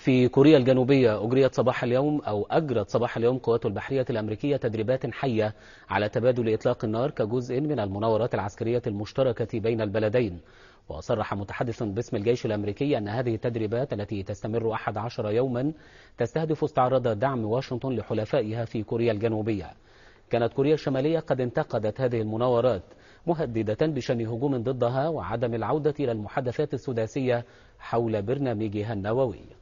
في كوريا الجنوبية أجريت صباح اليوم أو أجرت صباح اليوم قوات البحرية الأمريكية تدريبات حية على تبادل إطلاق النار كجزء من المناورات العسكرية المشتركة بين البلدين وصرح متحدث باسم الجيش الأمريكي أن هذه التدريبات التي تستمر 11 يوما تستهدف استعراض دعم واشنطن لحلفائها في كوريا الجنوبية كانت كوريا الشمالية قد انتقدت هذه المناورات مهددة بشن هجوم ضدها وعدم العودة إلى المحادثات السداسية حول برنامجها النووي